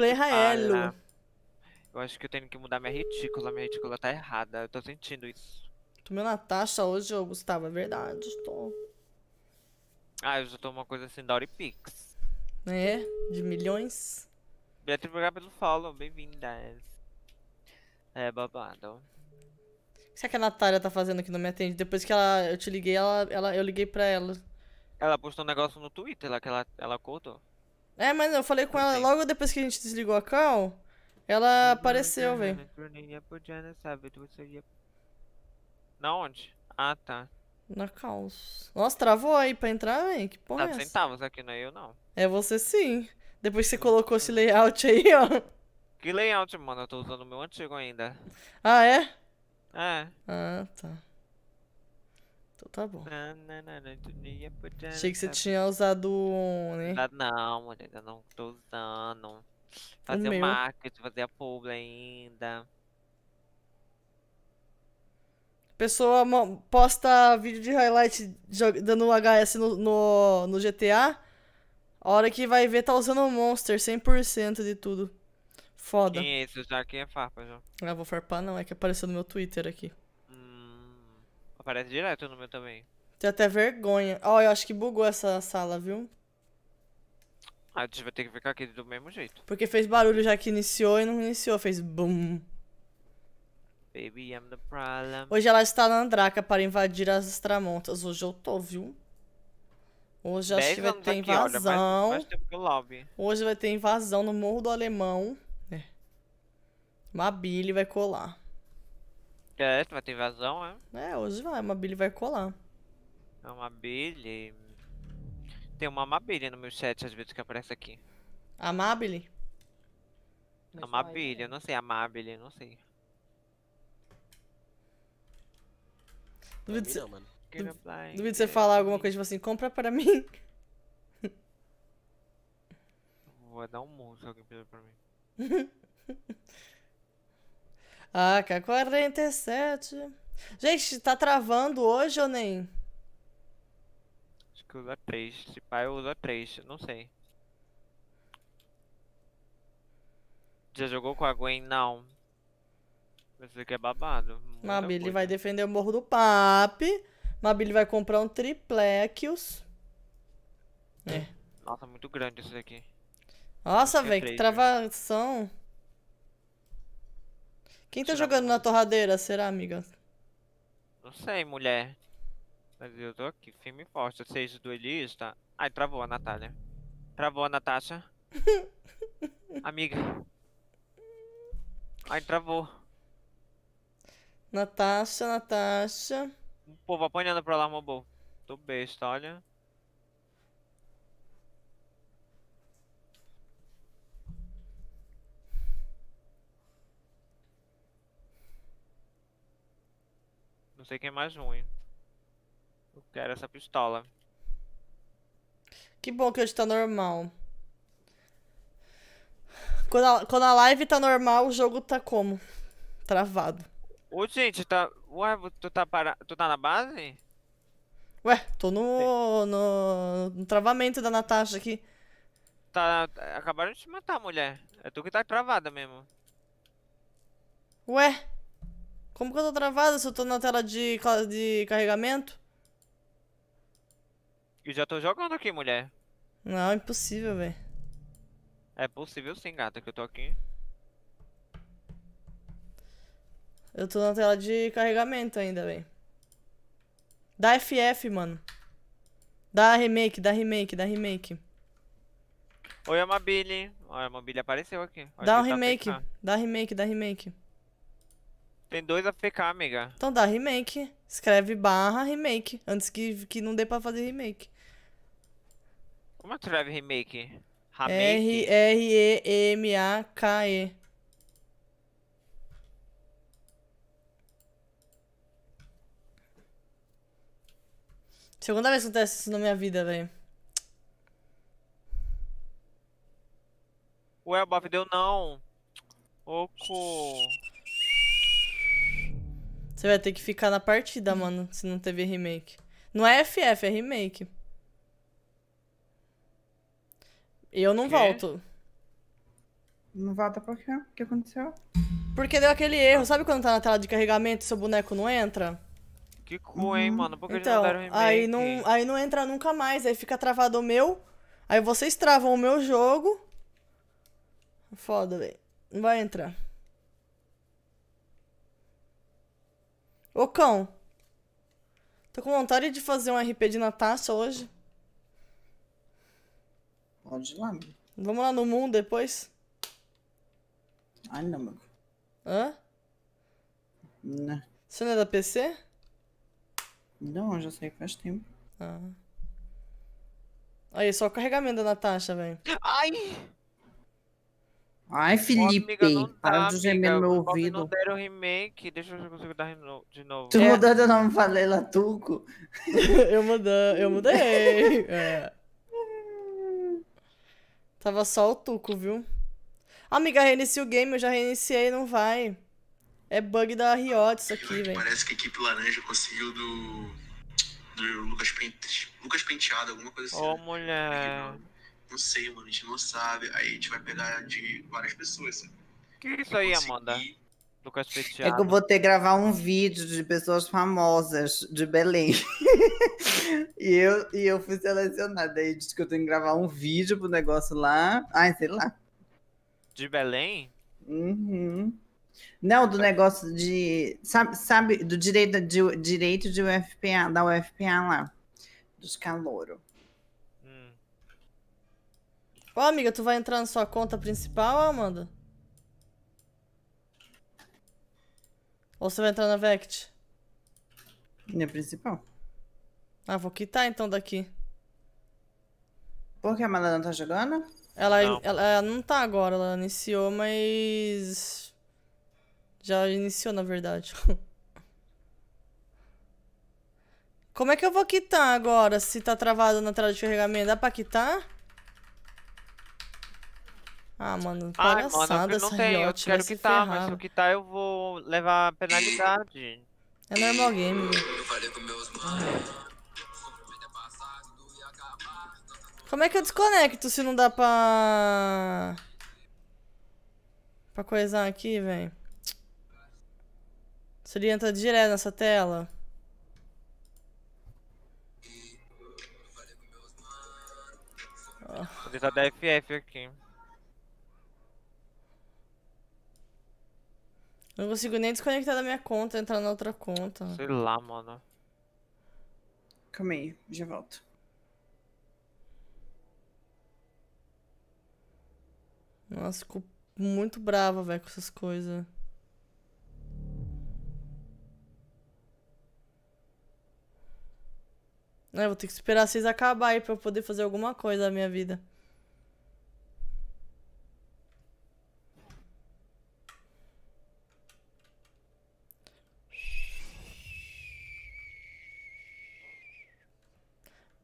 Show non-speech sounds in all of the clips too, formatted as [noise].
Plerraelo. Ah, eu acho que eu tenho que mudar minha retícula. Minha retícula tá errada. Eu tô sentindo isso. Tomei Natasha hoje, ô Gustavo. É verdade. Tô. Ah, eu já tô uma coisa assim, Pix. É, de milhões. Beatriz, obrigado pelo follow. Bem-vindas. É babado. O que será é que a Natália tá fazendo que não me atende? Depois que ela, eu te liguei, ela, ela, eu liguei pra ela. Ela postou um negócio no Twitter lá que ela, ela cortou. É, mas eu falei com ela logo depois que a gente desligou a call. Ela apareceu, velho. Né? Na onde? Ah, tá. Na caos. Nossa, travou aí pra entrar, velho? Que porra tá é centavos aqui, não é eu, não. É você sim. Depois que você colocou esse layout aí, ó. Que layout, mano? Eu tô usando o meu antigo ainda. Ah, é? É. Ah, tá. Então tá bom. Achei que você tinha usado um, né? Ah, não, mulher, ainda não tô usando. É fazer o, marketing, fazer a publi ainda. Pessoa posta vídeo de highlight dando HS no, no, no GTA. A hora que vai ver, tá usando o Monster 100% de tudo. Foda. Quem é esse já? Quem é farpa já? Ah, vou farpar não, é que apareceu no meu Twitter aqui. Aparece direto no meu também. Tem até vergonha. Ó, oh, eu acho que bugou essa sala, viu? Ah, a gente vai ter que ficar aqui do mesmo jeito. Porque fez barulho já que iniciou e não iniciou, fez BUM. Baby, I'm the problem. Hoje ela está na Andraca para invadir as extramontas. Hoje eu tô, viu? Hoje acho que vai ter aqui, invasão. Olha, mais, mais Hoje vai ter invasão no Morro do Alemão. É. Uma Billy vai colar. É, vai ter invasão, é? É, hoje vai, uma Billy vai colar. É uma Billy. Tem uma Amabile no meu chat às vezes que aparece aqui. Amabile? Amabile, eu não sei, Amabile, não sei. Duvido você, mano. duvido você falar alguma coisa tipo assim, compra para mim. Vou dar um monstro alguém pediu pra mim. [laughs] AK-47. Ah, é Gente, tá travando hoje ou nem? Acho que usa 3. Se pai usa 3, não sei. Já jogou com a Gwen? Não. isso aqui é babado. Mabili vai defender o Morro do Papi. Mabili vai comprar um triplex. É. Nossa, muito grande isso daqui. Nossa, é velho, que travação. Quem tá jogando na torradeira, será, amiga? Não sei, mulher. Mas eu tô aqui, firme e forte. Seis duelistas. Tá? Ai, travou a Natália. Travou a Natasha. [laughs] amiga. Ai, travou. Natasha, Natasha. O povo apanhando pra lá, meu Tô besta, olha. sei quem é mais ruim. Eu quero essa pistola. Que bom que hoje tá normal. Quando a, quando a live tá normal, o jogo tá como? Travado. Ô, gente, tá. Ué, tu tá, para... tu tá na base? Ué, tô no, no, no travamento da Natasha aqui. Tá. Acabaram de te matar, mulher. É tu que tá travada mesmo. Ué? Como que eu tô travada se eu tô na tela de, de carregamento? Eu já tô jogando aqui, mulher. Não, é impossível, velho. É possível sim, gata, que eu tô aqui. Eu tô na tela de carregamento ainda, velho. Dá FF, tá mano. Dá remake, dá remake, dá remake. Oi, Amabile. Olha, a Amabile apareceu aqui. Olha dá um remake, dá remake, dá remake. Tem dois APK, amiga. Então dá remake. Escreve barra remake. Antes que, que não dê pra fazer remake. Como é que escreve remake? R-E-M-A-K-E. R Segunda vez que acontece isso na minha vida, velho. Ué, o Baf deu não. Oco. Você vai ter que ficar na partida, mano, se não teve remake. Não é FF, é remake. Eu não volto. Não volta por quê? O que aconteceu? Porque deu aquele erro. Sabe quando tá na tela de carregamento e seu boneco não entra? Que cu, hein, uhum. mano? Por que então, eles não remake? Aí não, aí não entra nunca mais. Aí fica travado o meu. Aí vocês travam o meu jogo. Foda, velho. Não vai entrar. Ô cão. Tô com vontade de fazer um RP de Natasha hoje. Pode ir lá, meu. Vamos lá no mundo depois? Ai, não, meu. Hã? Não. Né. Você não é da PC? Não, eu já sei faz tempo. Ah. Aí, só o carregamento da Natasha, velho. Ai! Ai, Felipe, amiga, para de gemer tá, no meu ouvido. Não deram remake, deixa eu ver se eu consigo dar de novo. Tu é. mudou teu nome pra Leila Tuco? [laughs] eu, mudei, eu [laughs] mudei. É. Tava só o Tuco, viu? Amiga, reinicia o game, eu já reiniciei, não vai. É bug da Riot isso aqui, velho. Parece que a equipe laranja conseguiu do. do Lucas, Pente... Lucas Penteado, alguma coisa assim. Ô, oh, né? mulher não sei, mano, a gente não sabe. Aí a gente vai pegar de várias pessoas, sabe? Que isso aí, conseguir... Amanda? Lucas Penteado. É que eu vou ter que gravar um vídeo de pessoas famosas de Belém. [laughs] e, eu, e eu fui selecionada. Aí disse que eu tenho que gravar um vídeo pro negócio lá. Ai, sei lá. De Belém? Uhum. Não, do negócio de. Sabe, sabe do direito de, direito de UFPA, da UFPA lá. Dos calouro. Ô, amiga, tu vai entrar na sua conta principal, Amanda? Ou você vai entrar na Vect? Minha principal. Ah, vou quitar então daqui. Por que a Amanda não tá jogando? Ela não. Ela, ela não tá agora, ela iniciou, mas. Já iniciou, na verdade. [laughs] Como é que eu vou quitar agora se tá travado na tela de carregamento? Dá pra quitar? Ah, mano, Ai, palhaçada mano, não tem. Eu quero quitar, tá, mas se eu quitar eu vou levar penalidade. É normal game. Como é que eu desconecto se não dá pra... Pra coisar aqui, velho? Se entra direto nessa tela. Vou tentar dar FF aqui. Não consigo nem desconectar da minha conta, entrar na outra conta. Sei lá, mano. Calma aí, já volto. Nossa, fico muito brava, velho, com essas coisas. É, vou ter que esperar vocês acabarem pra eu poder fazer alguma coisa na minha vida.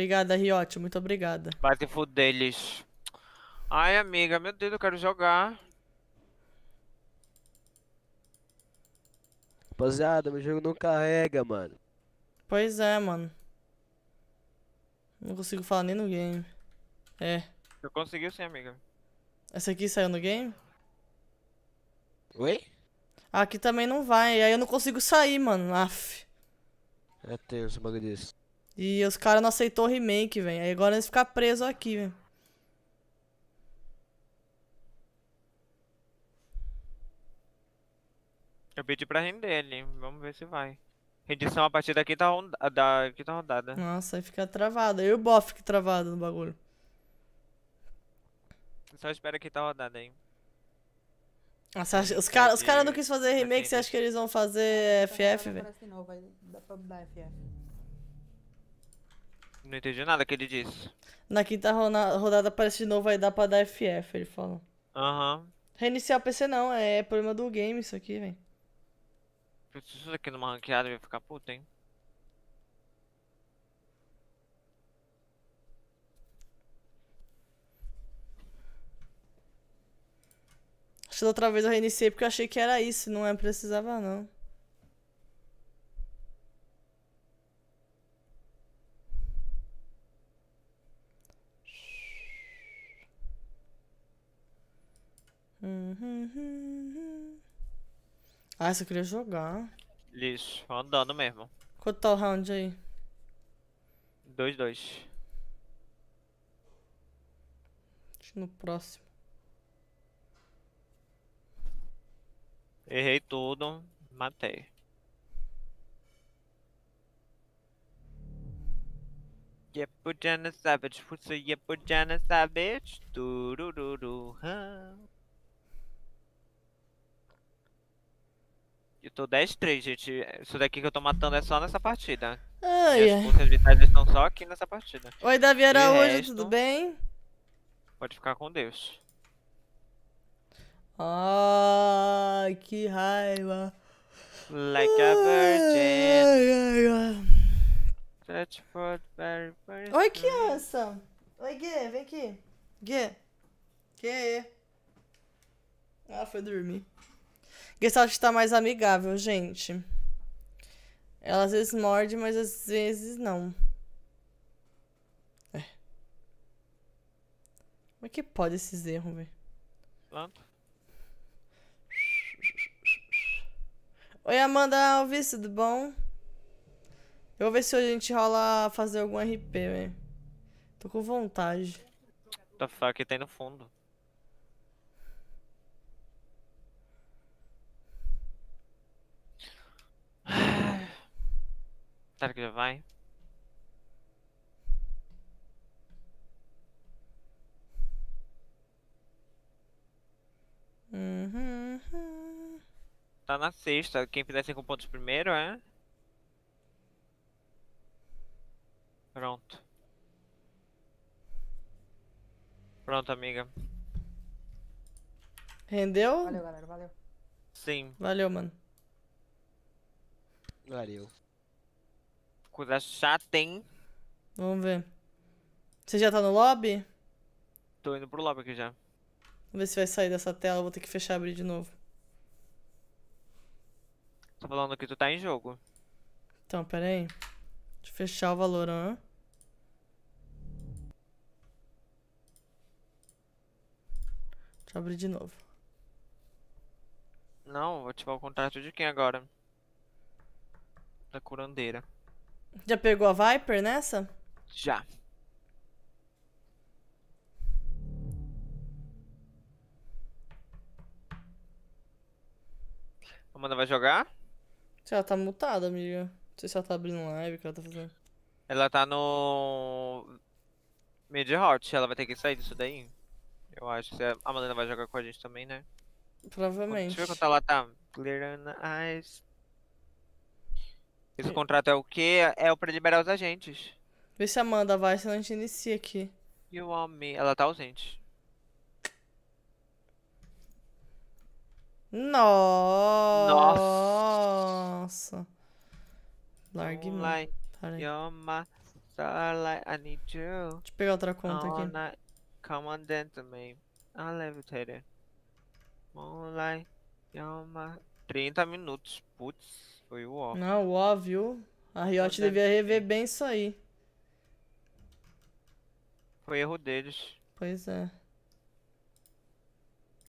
Obrigada, Riote. Muito obrigada. Bate deles. Ai, amiga, meu Deus, eu quero jogar. Rapaziada, meu jogo não carrega, mano. Pois é, mano. Não consigo falar nem no game. É. Eu consegui sim, amiga. Essa aqui saiu no game? Oi? Aqui também não vai, aí eu não consigo sair, mano. Aff. É tenso o bagulho disso. E os caras não aceitou o remake, velho. Aí agora eles ficam presos aqui, velho. Eu pedi pra render ali, vamos ver se vai. Rendição a partir daqui tá ronda, da rodada. Nossa, aí fica travado. Eu e o Boff fica travado no bagulho. Só espera ah, que tá rodada aí. Nossa, os caras os cara não quis fazer remake, você acha que eles vão fazer FF, velho? Não entendi nada que ele disse. Na quinta rodada parece de novo vai dar pra dar FF, ele fala. Aham. Uhum. Reiniciar o PC não, é problema do game isso aqui, velho. Preciso aqui numa ranqueada vai ficar puto, hein? Acho que da outra vez eu reiniciei porque eu achei que era isso, não é precisava não. Ah, você queria jogar. Lixo, andando mesmo. Quanto tá o round aí? 2-2. Dois, dois. No próximo. Errei tudo, matei. Yepujana Savage, putz, Yepujana Savage, turururu, huh? Eu tô 10-3, gente. Isso daqui que eu tô matando é só nessa partida. Ai, e as forças vitais estão só aqui nessa partida. Oi, Davi Araújo, resto, tudo bem? Pode ficar com Deus. Ah, que raiva. Like a virgin. Ai, ai, ai. Oi, criança. Oi, Gui, vem aqui. Gui. Gui. Ah, foi dormir. Gestalt tá mais amigável, gente. Ela às vezes morde, mas às vezes não. É. Como é que pode esses erros, velho? Oi, Amanda Alves, tudo bom? Eu vou ver se hoje a gente rola fazer algum RP, velho. Tô com vontade. Tá the fuck, tem no fundo. Será que já vai? Uhum. Tá na sexta. Quem fizer cinco pontos primeiro é. Pronto. Pronto, amiga. Rendeu? Valeu, galera. Valeu. Sim. Valeu, mano. Valeu coisa chata, hein? Vamos ver. Você já tá no lobby? Tô indo pro lobby aqui já. Vamos ver se vai sair dessa tela, vou ter que fechar e abrir de novo. Tô falando que tu tá em jogo. Então, pera aí. Deixa eu fechar o Valorant. Deixa eu abrir de novo. Não, vou ativar o contrato de quem agora? Da curandeira. Já pegou a Viper nessa? Já. Amanda vai jogar? Se ela tá mutada, amiga. Não sei se ela tá abrindo live, o que ela tá fazendo. Ela tá no. Mid Hot, ela vai ter que sair disso daí. Eu acho que a Amanda vai jogar com a gente também, né? Provavelmente. Deixa eu ver quanto ela tá. Clearando eyes. Esse é. contrato é o quê? É o pra liberar os agentes. Vê se a Amanda vai, senão a gente inicia aqui. E o homem, ela tá ausente. Nossa. Nossa. Largue mão. Yoma, starlight, I need you. Deixa eu pegar outra conta aqui. Come on then to me. I'm levitated. Moonlight, Yoma. 30 minutos, putz. Foi o óbvio. Não, o viu? A Riot é. devia rever bem isso aí. Foi erro deles. Pois é.